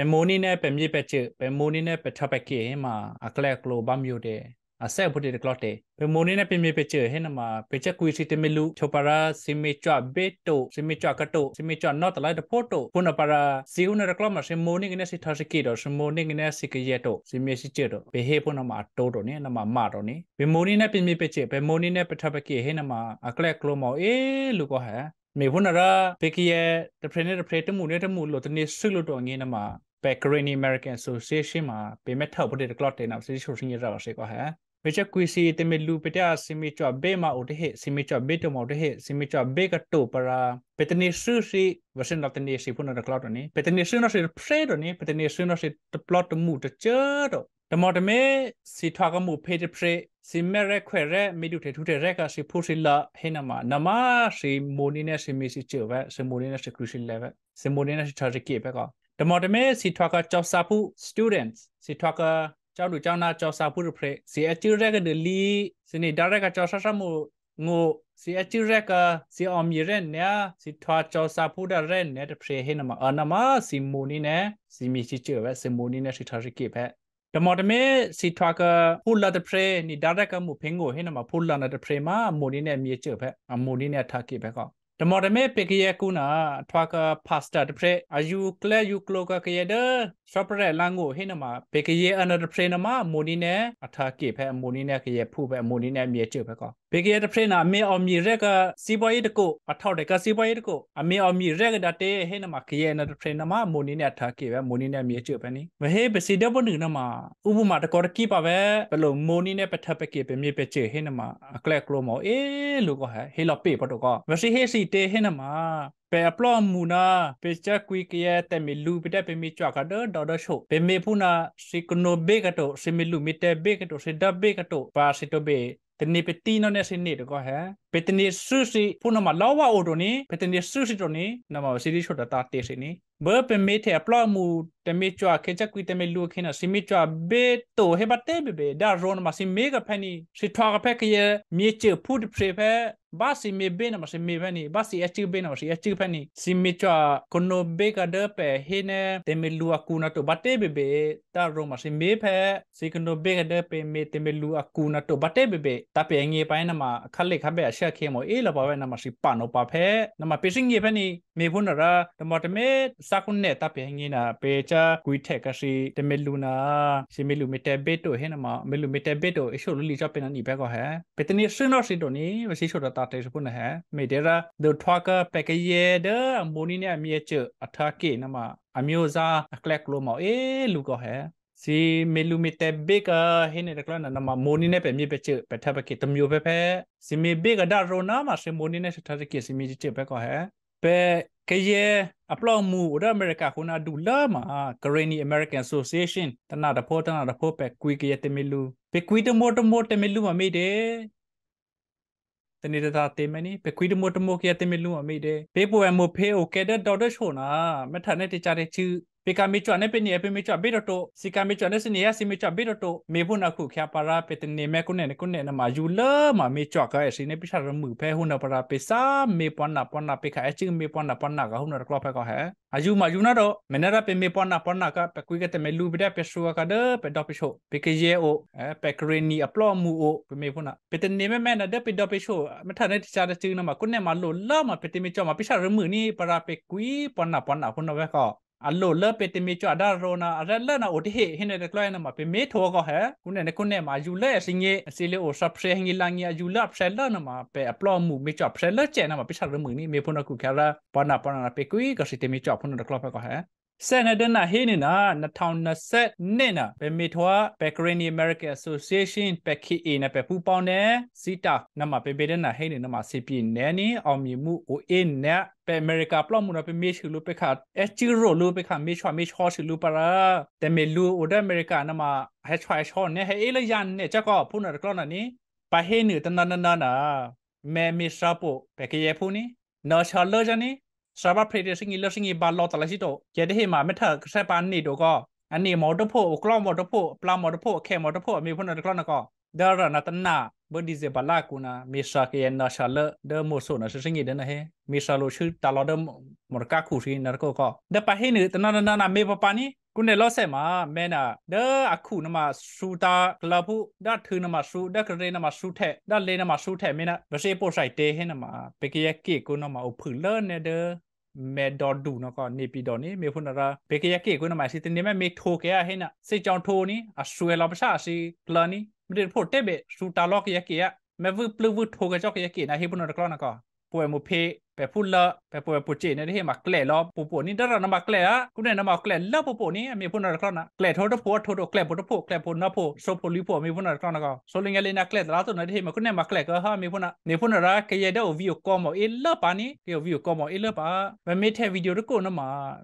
ပေမိုနီနဲ့ပေမြေပချေပေမိုနီနဲ့ပေထပကေမှာအကလက်ကလိုဘမ်ယူတဲ့အဆက်ဖို့တဲ့ကလော့တဲ့ပေမိုနီနဲ့ပေမြေပချေဟဲနမှာပေချက်ကွီစီတမီလူချိုပါရာစီမီချွတ်ဘေတိုစီမီချွတ်ကတိုစီမီချွတ်နော်တလိုက်တဖို့တိုခုနပါရာစီဟုနရကလော့မှာစီမိုနီကနေစီသာစကီတော့စီမိုနီကနေစီကရတိုစီမီစီချေတော့ပေဟေဖို့နမှာတိုးတော့နိနမှာမာတော့နိပေမိုနီနဲ့ပေမြေပချေပေမိုနီနဲ့ပေထပကေဟဲနမှာအကလက်ကလိုမောအေးလူကောဟဲမေဖို့နရာပေကီရဲ့တဖရနေတဖရတမှုနဲ့တမှုလို့တနေ့ဆွလို့တော့ငင်းနမှာ Perini American Association မှာပေမဲ့ထောက်ဖို့တဲ့ clock တဲ့နောက် session ရှင်းရတာပါစေကွာဟဲ့ Richard Quisi တမလူပတစီမီချောဘေမာအိုတဟေစီမီချောဘေတမောတဟေစီမီချောဘေကတိုပရာပတနီဆူစီဝရှင်တော့တနေစီဖုန်တော့ cloud တော့နိပတနီဆူနော်စီဖရေတော့နိပတနီဆူနော်စီ plot တမှုတချောတော့တမောတမေစီထွားကမှုဖေးတပြေစီမရက်ခွဲရဲမိတုထေထုထေရက်ကစီဖုစီလာဟေနမနမစီမိုနီနဲ့စီမီစီချေဘဲစီမိုနီနဲ့စီကရူရှင်လေဘဲစီမိုနီနဲ့စီချာရကေဘဲကော the modeme sitwaka chawsapu students sitwaka chaw du chawna chawsapu re phe si achu re ka de li sini direct ka chawsa sa mu ngo si achu re ka si omye re ne si thwa chawsapu da re ne de phe he na ma anama si mu ni ne si mi chi che ba si mu ni ne si thari ki ba the modeme sitwaka pulla de phe ni direct ka mu phengo he na ma pulla na de phe ma mu ni ne mi che ba mu ni ne tha ki ba ka တမော်တမဲပေကရဲ့ကုနာထွာကပါစတာတပရေအယူကလယူကလကကရဲ့ဒစပရလန်ကိုဟိနမပေကရဲ့အနာတပရေနမမိုနီနဲ့အထာကေဖဲမိုနီနဲ့ကရဲ့ဖုဖဲမိုနီနဲ့မြေချဖဲကောပေကရဲ့တပရေနာမေအောင်မြေရက်ကစီပွားရေးတကုအထောက်တကစီပွားရေးတကုအမေအောင်မြေရက်ကတတဲဟိနမကရဲ့အနာတပရေနမမိုနီနဲ့အထာကေဖဲမိုနီနဲ့မြေချဖဲနိမဟေပစီဒဘနုနမဥပမာတကောတကိပါပဲဘလို့မိုနီနဲ့ပထပကေပမြေပချေဟိနမအကလက်ကလိုမောအေလိုကဟဲဟေလပေပတော့ကဝစီဟေစီเตเฮนะมาเปอปลอมมูนาเปจักกุยเกียแต่มีลูไปได้เปมีจวกกระเดอดอดโชเปมีพูนาสิกโนเบกะโตสิมีลูมีแต่เบกะโตสิดับเบกะโตปาสิโตเบတနေပတိနောနဲ့စနေတကောဟဲပေတနေဆုစီဖုနမလောဝအိုတိုနေပေတနေဆုစီတိုနေနမစီရီချိုတာတေစီနေဘပမေထေအပလမူတမေချွာခေချက်ကွီတမေလူခေနစီမီချွာဘေတိုဟေဘတ်တေဘေဒါရောနမစီမေကဖနီစီထွာကဖက်ကေမြေချေဖူဒ်ဖရေဖဲဘာစီမေဘေနမစီမေဖနီဘာစီအချီဘေနမစီအချီဖနီစီမီချွာကနိုဘေကဒပဲဟေနေတမေလူအကူနတိုဘတ်တေဘေဒါရောမစီမေဖဲစီကနိုဘေကဒပဲမေတမေလူအကူနတိုဘတ်တေဘေတပငေပိုင်းနမအခက်လက်ခက်ပဲအချက်ခေမောအေလဘဝဲနမစီပနောပါဖဲနမပစ်စင်ငေဖနီမေဖုန်ရာတမတမေစကုန်နေတပငေနာပေချာတာဂွီထက်ကရှိတမလူနာရှိမလူမီတဘစ်တို့ဟင်းနမမလူမီတဘစ်တို့အရှိုလူလီချပင်နီဘက်ကဟဲပတနီစင်းတော့ရှိတော့နီမရှိရှိတော့တာတေစပုန်ဟဲမေဒရာဒိုထွာကပက်ကရဲဒမူနီနဲ့မြေချအထာကေနမအမျိုးသားအကလက်ကလိုမော အေလူကဟဲစီမေလူမီတဲဘေကဟင်းနေတကလနနမမိုနီနဲ့ပဲမြေပဲချပထပကေတမျိုးပဲပဲစီမေဘေကဒါရိုနာမရှေမိုနီနဲ့ထထကေစီမီချပဲကဟဲပဲကရဲ့အပလောက်မှုဥဒအမေရိကခုနာဒူလာမှာ Granny American Association တနာတဖို့တနာတဖို့ပဲကွီကရတမီလူပဲကွီတမိုတမိုတမီလူမမိတယ်တနေတာတာတေမနီပဲကွီတမိုတမိုကရတမီလူမမိတယ်ပေပေါ်အမိုဖေးကိုကက်ဒက်ဒေါက်တာချိုနာမထနဲ့တကြတဲ့ချူ pikamichwa ne pini epimichwa biroto sikamichwa ne sini ya simichwa biroto mebuna khu khya para petne me kunne ne kunne na ma yula ma mechwa ka esi ne pisha ra mu phe huna para pesa me ponna ponna pe kha echi me ponna ponna ga huna klo phe ka ha aju ma yuna ro menera pe me ponna ponna ka pe kui ke me lu bida pe shu ka de pe do pe sho pe ke ye o pe kreni aplo mu o pe me puna petne me me na de pe do pe sho me tha ne ti cha de chi na ma kunne ma lo la ma pe ti me chwa ma pisha ra mu ni para pe kui ponna ponna huna ve ka အလိုလပတိမီချဒါရောနာရလနာအိုတိဟိဟိနေကလိုင်းနမပေမေထောကဟဲကုနေနကုနေမာယူလေစင်ငေအစီလေအိုဆပ်ဖရဟင်လန်ငေယူလဖရလနမပေအပလောမှုမေချဖရလချေနမပိချရမှုနီမေဖုန်ကုခရပနာပနာပေကွီကစီတိမီချဖုန်ကလဖကဟဲဆက်နေတဲ့နာဟင်းနေတာ2020နှစ်နာဘယ်မီထွာဘက်ကရီနီအမေရိကန်အဆိုဆီယေးရှင်းပက်ခီအေနဲ့ပဲပူပေါင်းတဲ့စီတာနမပေပေတဲ့နာဟင်းနေနမစီပြင်းနေနီအောင်မြင်မှု OA နဲ့ပဲအမေရိကပလောက်မှုနပဲမေ့ချူလို့ပက်ခါအချီရိုလို့ပက်ခါမေ့ချွာမေ့ချောချူလို့ပါရာတမေလူအိုဒအမေရိကနမဟဲချွာချောနဲ့ဟဲအေလရန်နဲ့ချက်ကောဖုန်ရကလောနာနီပါဟင်းနေတနနနနာမဲမေရှာပိုပက်ကရေဖူနီနော်ချာလောဂျာနီ Strava prediction လို့ရှိရင်ဘာလို့တလဲရှိတော့ရတဲ့ဟိမှာမထကဆက်ပါနေတော့ကအနေမော်တဖို့ကလောက်မော်တဖို့ပလာမော်တဖို့အခဲမော်တဖို့အမေဖုန်တကလောက်နကောဒါရနတနာဘဒီဇေဘလာကူနာမေရှာကေနာရှာလဒမိုဆိုနာရှိရှိငိဒနဟေမေရှာလိုရှိတလာဒမရကာခုရှိနရကောကဒပဟိနေတနာနာနာမေပပနီကုနေလောဆက်မှာမဲနာဒအခုနမစူတာကလပုဒထနမစူဒကရေနမစူထက်ဒလေနမစူထက်မင်းနာဗစေပို့ဆိုင်တဲဟင်းနမပကေယကေကုနမအဖုလနေဒ med.do နော်ကနေပြီးတော့နေမေဖုန်ရာဘေကရကေကွနမရှိတင်နေမမေထိုကေဟဲနာစေချောင်းထိုနီအဆွဲလောပရှာစီကလနီမတင်ဖို့တက်ဘေစူတာလောကရကေယမေဝပလူဝထိုကေချောကေကေနာဟေဖုန်ရာကလနကပွဲမဖေပဲဖုလပဲပွဲပုချိနေဒီမှာကလဲလောပူပူနိဒရနမကလဲအခုနေနမကလဲလပူပူနိအမေဖုနာကလနာကလဲထောတဖို့ထောတော့ကလဲဖို့တဖို့ကလဲဖို့နဖို့စောဖို့လီဖို့အမေဖုနာကလနာကဆိုလင်ငယ်လေးနာကလဲတလားဆိုနေဒီမှာခုနေမကလဲကဟာမေဖုနာနေဖုနာရာကရဲ့တော့ဗီယိုကောမောအေလပါနိကေဗီယိုကောမောအေလပါမမေထဲဗီဒီယိုတကိုနမ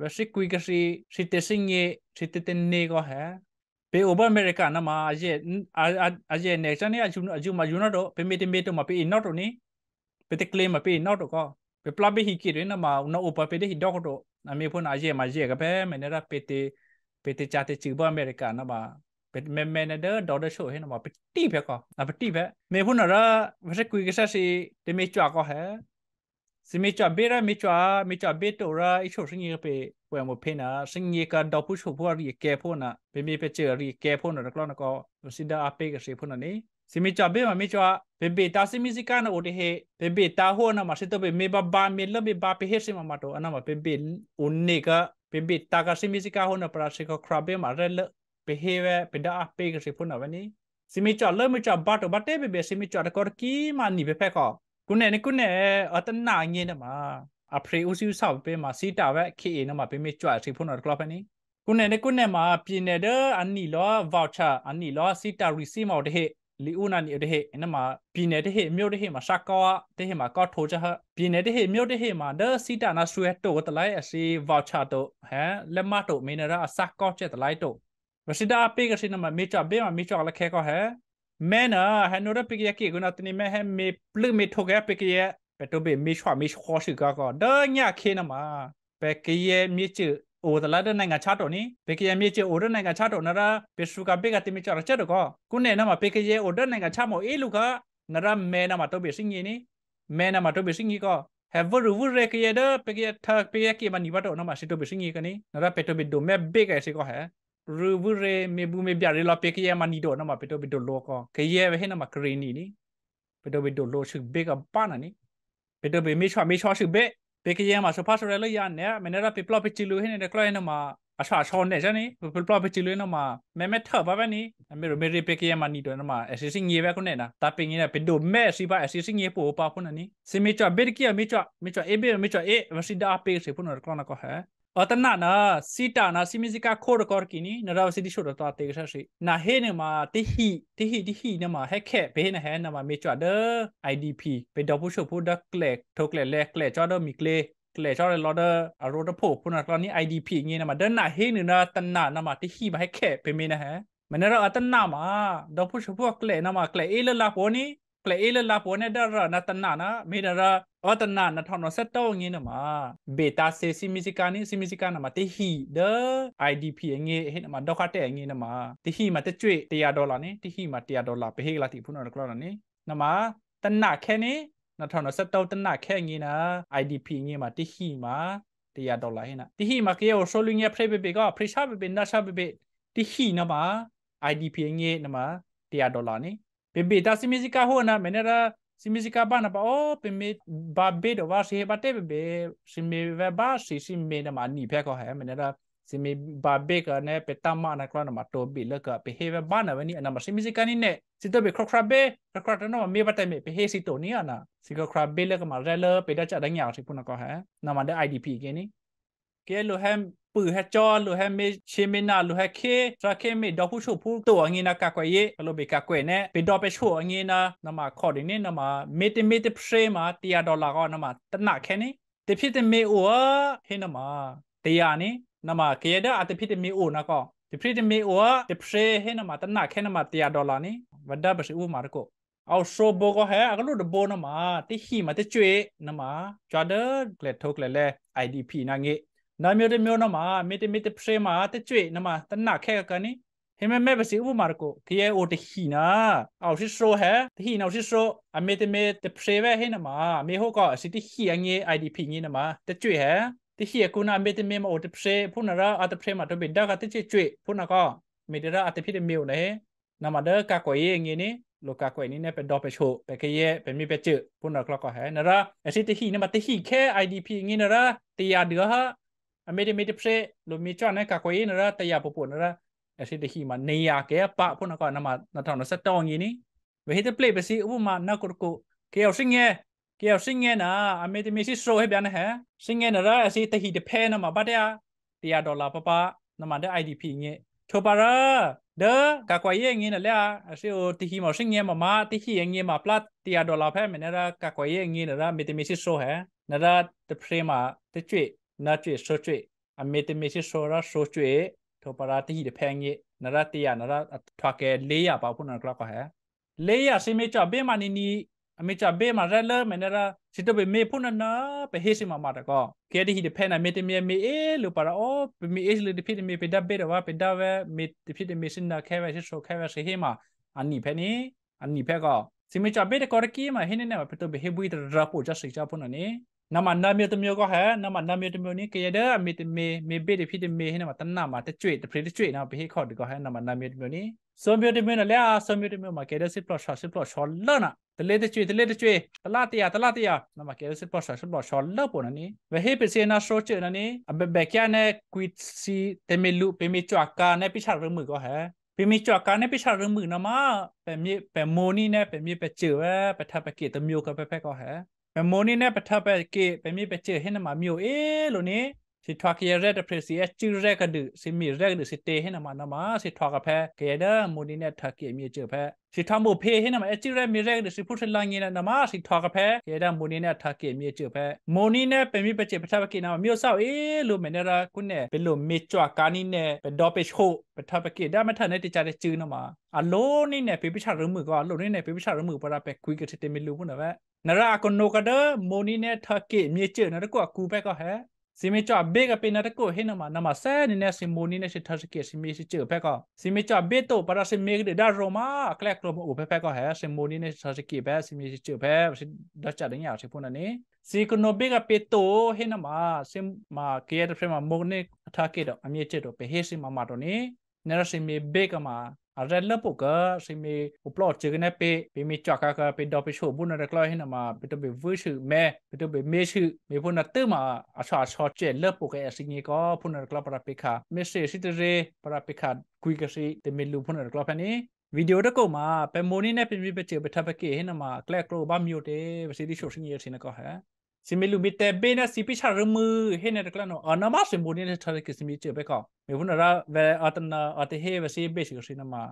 ရရှိကွီကစီစီတစင်းရဲ့စီတတနေကဟဲပေအိုဘာအမေရိကန်နမအရဲ့အရဲ့နေချန်နေအယူအယူမယူနော်တော့ပေမေတမေတော့မပေနော်တော့နိပေတကလေးမပေနော်တော့ကော pe plabe hi ki na ma na opa pe de hi dok to na me phun aje ma je ga pe me na ra pe te pe te cha te chi ba america na ma pe me me na de do de show he na ma pe ti pe ko na pe ti pe me phun na ra ve se kui ga sa si de me chwa ko he si me chwa be ra me chwa me chwa be to ra i show singi pe we mo pe na singi ka do pu show phu ri ke phu na pe me pe che ri ke phu na ra ko na ko si da ape ga se phun na ni simichabeba michwa bebe ta simisikana ote he bebe ta ho na ma sito be meba ba me la be ba pe he sima mato ana ma bebe unne ka bebe ta ka simisika ho na pra se ka krabe ma re le pe he we pe da pe ka se phuna wani simicha le micha ba to ba te bebe simicha ta kor ki ma ni be phe ko kunne ne kunne atna nge na ma a pre usi sa be ma sita we ke na ma be me chwa se phuna klo phani kunne ne kunne ma pin ne de anni lo voucher anni lo sita receive out he လီအိုနာနီတဟေနမဘီနယ်တဟေမြို့တဟေမှာရှကောတဟေမှာကော့ထိုချဟဘီနယ်တဟေမြို့တဟေမှာဒစီတာနာဆွဲတိုတလိုက်အစီဗောက်ချတိုဟဲလက်မတိုမင်းရာအစကောချက်တလိုက်တိုရစီတာပေးကစီနမမေချဘေးမှာမေချလခဲကောဟဲမဲနာဟဲနိုရပိကရကေကနတနိမဲဟဲမေပလုမေထိုကပိကရပတိုဘေမေချွာမေချောရှိကောကောဒညာခေနမပကေယမေချအိုဒလာတဲ့နိုင်ငံချတော်နီဘေကရမြေချေအိုဒနိုင်ငံချတော်နရာဘေစုကဘေကတိမချရချက်တော့ကုနေနမှာဘေကရအိုဒနိုင်ငံချမောအေလူကနရာမဲနမှာတော့ဘေစင်ကြီးနီမဲနမှာတော့ဘေစင်ကြီးက have a rule re ke da pe ke tha pe ke ma ni ba to na ma si to be singi ka ni na ra pe to be do me be ka se ko ha rule re me bu me bya re la pe ke ma ni do na ma pe to be do lo ko ke ye he na ma kre ni ni pe to be do lo shi be ka pa na ni pe to be me chwa me chwa shi be pekiyama so pasore lo ya ne menera people pe chilu hin ne kloi na ma asha so ne jani people pe chilu na ma me me tha ba ba ni me ro me re pekiyama ni do na ma assessing ye ba ko ne na ta ping ne pe do me si ba assessing ye po pa ko na ni si me cha be ki me cha me cha e be me cha e ma si da pe se pu na ko na ko ha 어떤나나시타나시미지카코르코르키니나라우시디쇼르토아테그샤시나헤네마티히티히티히네마헤케베네헤나마메초아더 IDP 베더부쇼포다클렉토클레레클레저더미클레클레저더로더아로더포푸나클라니 IDP 녜나마더나헤네나딴나나마티히바헤케베메네헤မနေ့တော့အတနာမှာဒေါဖုရှဖုကလေနမကလေအေလလာပေါ်နီကလေအေလလာပေါ်နေဒရနတနာနာမေဒရာအတနာနထောင်းနဆက်တောင်းငင်းနမှာဘေတာဆေစီမီစီကာနီစီမီစီကာနမှာတဟီဒ IDP ငေဟိနမှာဒေါခတဲ့ငင်းနမှာတဟီမှာတကြွေ100ဒေါ်လာနေတဟီမှာ100ဒေါ်လာဘေဟေကလာတိဖုနော်ကလောနေနမှာတနာခဲနေနထောင်းနဆက်တောင်းတနာခဲငင်းနာ IDP ငင်းမှာတဟီမှာ100ဒေါ်လာဟိနတဟီမှာကေယောဆိုလူငယ်ဖရေးဘေဘေကဖရီရှာဘေဘေနာရှာဘေဘေတဟီနမှာ IDP ငင်းနမှာ100ဒေါ်လာနေ pembeta simizika hona menera simizika bana ba o pembe ba be do ba she ba te be simi ve ba shi shi me na ma ni phe ko ha menera simi ba be ka ne petama na kra na ma to bi la ka pe he ve ba na ve ni na ma simizika ni ne si to be kra kra be kra kra no me ba ta me pe he si to ni ana si ka kra be la ka ma re la pe da cha da nya shi pu na ko ha na ma da idp ke ni ကဲလိုဟမ်ปือฮจอลูฮเมชิเมนาลูฮเคตราเคเมดอผู้ชูผู้ตัวงี้นะกะกวยเลเบกะกวยเนเปดอเปชูงี้นะนมาขอดินี่นมาเมติเมติเพรมาเตียดอลลาร์ก็นมาตนะแค่นี้แต่พี่แต่เมโอเฮนมาเตียนี่นมาเกียดอาแต่พี่แต่เมโอนะก็แต่พี่แต่เมโอแต่เพรเฮนมาตนะแค่นมาเตียดอลลาร์นี่วันดาบสิอูมาร์โกเอาโซโบก็เฮอะก็ลูดโบนมาที่หีมาที่จุเอนมาจอดเดอร์เกล็ดทุกเกล็ดแล IDP นางเงี้နာမျိုးတမျိုးနော်မှာမေတ္တမေတ္တပရေမာတကြွေနမတနခဲကနိဟေမမေပစီဥပမာကိုခရေအိုတဟီနာအောက်ရှိဆိုဟဲတဟီနောက်ရှိဆိုအမေတမေတပရေဝဲဟေနမမေဟောကအစီတဟီအငေး IDP ငေးနမတကြွေဟဲတဟီကုနာမေတမေမအိုတပရေဖုနရာအတပရေမာတဘင်ဒါကတကြွေကြွေဖုနကမေတရာအတဖြစ်မေုန်ဟဲနမဒကကိုယေငေးနိလောကကွယ်နီနဲ့ပတော့ပချိုပကရဲ့ပမိပချပုန်ကလကဟဲနရာအစီတဟီနမတဟီခဲ IDP ငင်းနရာတရားဒဟာအမေဒီမီတဖရလိုမီချောင်းနဲ့ကကွေးနရတရပပနရအရှိတဟီမနေရကဲပဖုနကနမ2020တောင်းကြီးနီဝဟိတပလေပစီဥပမာနကုကိုကေယောစင်ငဲကေယောစင်ငဲနာအမေဒီမီစီဆိုဟဲဗျာနဟဲစင်ငဲနရအရှိတဟီတဖဲနမပတရ100ဒေါ်လာပပနမတဲ့ IDP ငဲထောပါရဒကကွာယေငင်းလဲအရှိိုတီဟီမောရှင်ငင်းမမတီဟီငင်းမပလတ်တီယာဒေါ်လာဖဲမနေရကကွာယေငင်းရမီတမီစီဆိုဟဲနရတဖရေမာတချွေနာကျွေဆိုကျွေအမေတမေရှိဆိုရာဆိုကျွေထောပရာတိဟိတဖန်ငေနရတိယနရထွားကဲလေးရပါခုနကလောက်ဟဲလေးရစိမေချဘေမနီနီအမေချဘေမရလမနရာစစ်တဘေမေဖုနနာပဟေစိမမတကောကဲတိဟိတဖန်နာမေတမေမေအေလိုပရာအောပမေအေလေတဖိတမေပဒဘေရဝပဒဝမေတဖိတမေစင်နာခဲဝရှိဆိုခဲဝရှိဟေမအနိဖဲနီအနိဖဲကောစိမေချဘေတကောရကီမဟိနေနပတဘေဟေဘွိတရာပိုချစိချာဖုနနီ nama nami temyo ko ha nama nami temyo ni ke ada mi me me be de phit me he nama tanna ma ta chwe ta phre ta chwe na be kho de ko ha nama nami temyo ni so myo temyo na la so myo temyo ma ke da si plot shot si plot shot la na ta le ta chwe ta le ta chwe ta la ta ya ta la ta ya nama ke da si plot shot si plot shot la po na ni ve he pe se na so che na ni abe be kya ne quit si te me lu pe me chwa ka ne pi cha ru mu ko ha ပမေချောကနဲ့ပိချရမှုနမပမေပမိုနီနဲ့ပမေပချေဝပထပကေတမျိုးကပပကောဟဲမိုနီနဲ့ပထပ်ပဲကေပမိပချေဟင်းနမမျိုးအေလို့နိสิทวากเยเรตเพรเซียจือแรกกระดือสิมีแรกดือสิเตให้นามานามาสิทวากระแพเกเดอมูนีเนี่ยทักเกียมีเจอแพสิทวามูเพให้นามาจือแรกมีแรกดือสิพูดถึงลังเงี้ยนามาสิทวากระแพเกเดอมูนีเนี่ยทักเกียมีเจอแพมูนีเนี่ยเป็นมีประเจประทับกินนามามีเศร้าเอ๊ลูเมเนราคุณเนี่ยเป็นลูมีจวกการนี่เนี่ยเป็นดอเปโชประทับกินได้มาทันในติจาได้จือนามาအလုံးနိနဲ့ပေပိချရုံမှုကအလုံးနိနဲ့ပေပိချရုံမှုပရပဲခွေးကတဲ့မီလူခုနပဲနရကနိုကဒမိုနီနဲ့ထကေမြေကျနရကကူပဲကဟဲ simi cha be ga pe na ta ko he na ma na ma sa ni na simo ni na shi thar ke simi shi che pe ka simi cha be to para se me de da ro ma klak ro mo pe pe ka ha simo ni na thar ke pe simi shi che pe shi da cha ding ya shi pon na ni si ko no be ga pe to he na ma sim ma ke ya de ma mo ne tha ke do a mye che do pe he si ma ma do ni na ra simi be ka ma အရလပုကစိမေဥပလော့ချေကနေပေပေမီချကာကပေဒေါပိရှိုဘုနရကလဟိနမပေတပေဝှရှိမဲပေတပေမေရှိမေဖုနတေမအချာချောချေလပုကဲအစင်းကဖုနရကလပရပိခာမေစေစီတရေပရပိခာကွိကစီတေမီလူဖုနရကလဖနီဗီဒီယိုတကုတ်မှာပမိုနီနဲ့ပြပြပချေပထပကေဟိနမကလက်ကရောဘာမြို့တေပစီတိရှိုရှင်ရဲ့စင်းကဟဲสิมิลูมิเตเบนัสิพิชารมือเฮนเนรตกลนอนามาสิมูนี่เทอร์กิสิมิเจอไปก่อนมีพูนอะไรเวอตันอัตเฮเวซิเบชิกสินมา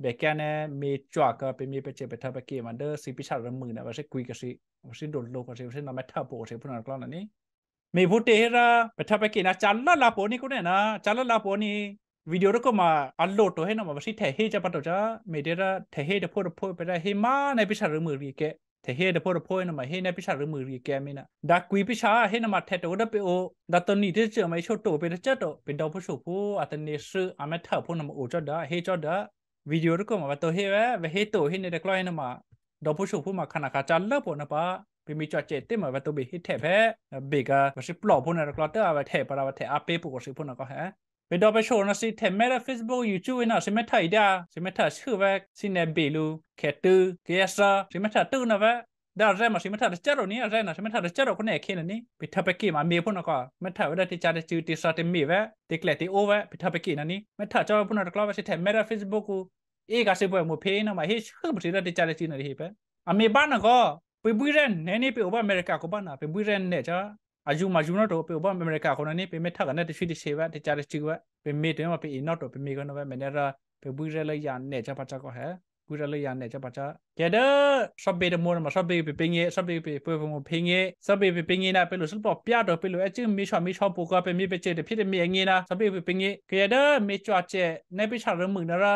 เบแกนเนมีจวกกเป็นมีไปเจ็บไปทับไปเกมันเดอร์สิพิชารมือเนี่ยว่าใช่คุยกับสิว่าใช่โดนโลกั่าใช่ว่าใชนามาทับโบสิ่พูนอะไรกลนนี้มีพูดเทระไปทับเปเกนะจัลลลาโปนี่กูเนี่ยนะจัลลลาโปนี่วิดีโอเราก็มาอัลโหลดตัวให้นะว่าใช่เทเฮจะปัตตุจ้าเมเดระเทเฮจะพูดพูดไปได้เฮมาในพิชารมือรีเกแต่เฮ็ดพอจะพอยนมาเฮ็ดในพิชาหรือมือรีแกไม่นะดักวีพิชาเฮ้ดน่มาแทตัวดับไปโอดัตตนนี่ที่เจอไม่ชดตัวเป็นเจ้าตัวเป็นดาวผู้ชูผู้อัตเนสืออเมทเถอพวกนมาโอจาดาเฮ้จอดาวิดีโอรู้ก็มาตัวเฮ้ไว้เฮ้ดตัวเฮ็ดในเด็กลอยนมาดาวผู้ชูผู้มาขนาดขาจันเลิกพวกนะป้าเป็นมีจอดเจต็มมาตัวเบ็ดเฮ็ดแทบเบิกอะว่าสิปลอบพูกนั้นก็เตอร์เอาไว้แทบปะเราวเทบอาเป้ปุ๊กสิพวกนัก็แฮ bedobesho na si temera facebook youtube na si meta ida si meta shuwa sine belu ketu kesa si meta tu na ba da re ma si meta de charo ni re na si meta de charo ko ne khin ni pitha pe ki ma me pho na ko meta wa de cha de chu ti sa te me ba te kle ti o ba pitha pe ki na ni meta cha pho na de kla ba si temera facebook ku e ga se pwe mo phe na ma he chu ma si de cha de chi na ri he ba a me ba na ko pe bu re ne ne pe o ba america ko ba na pe bu re ne cha ajumajuno to pe oba america khona ni pe me thaga na tishi tishi ba te chara chi ba pe me te ma pe ino to pe me ko no ba menera pe bu re la ya ne cha pa cha ko ha bu re la ya ne cha pa cha ke da sab be de mo ma sab be pe pe nge sab be pe pe mo pe nge sab be pe pe nge na pe lo sul po pya to pe lo a chi mi shwa mi shwa po ko pe mi pe che de phit de mi nge na sab be pe pe nge ke da me chwa che ne pe cha ra mung na ra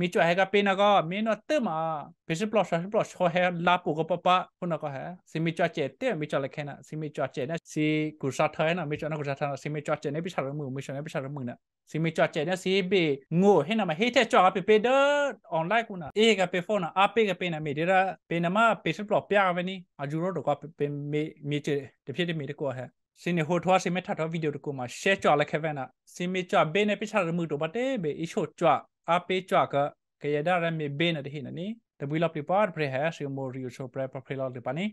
มีจ่วยให้กับเป็นก็มีนอเตมาเบสปลอชปลอชอเฮลาปูก็ปะปะคนก็เฮสิมีจ่อเจเตมีจ่อละแค่น่ะสิมีจ่อเจนะสิกุชาเทนะมีจ่อนะกุชาเทนะสิมีจ่อเจนะปิชาละมือมีจ่อนะปิชาละมือน่ะสิมีจ่อเจนะสิเบงูเฮนะมาเฮเทจ่อไปเปเดอออนไลน์กูน่ะเอกับไปโฟนน่ะอาเปกับเป็นน่ะมีเดระเป็นน่ะมาเบสปลอปยาวนี่อาจูโรดก็เป็นมีมีเจตะเพียได้มีได้กว่าเฮစင်းနေဟိုထွားစင်းမထထဗီဒီယိုတကူမှာ share ကြလက်ခဲဗန်နာစင်းမကြဘဲနဲ့ပြချရမှုတို့ဗတ်တဲ့ဘေအချို့ကြอาเปจวกเกยดาเรมีเบนอะไรที่นี่แต่บุยลาปีปาร์เพรเฮชิโมริโอโชเปรปาเพลอหรือปานี้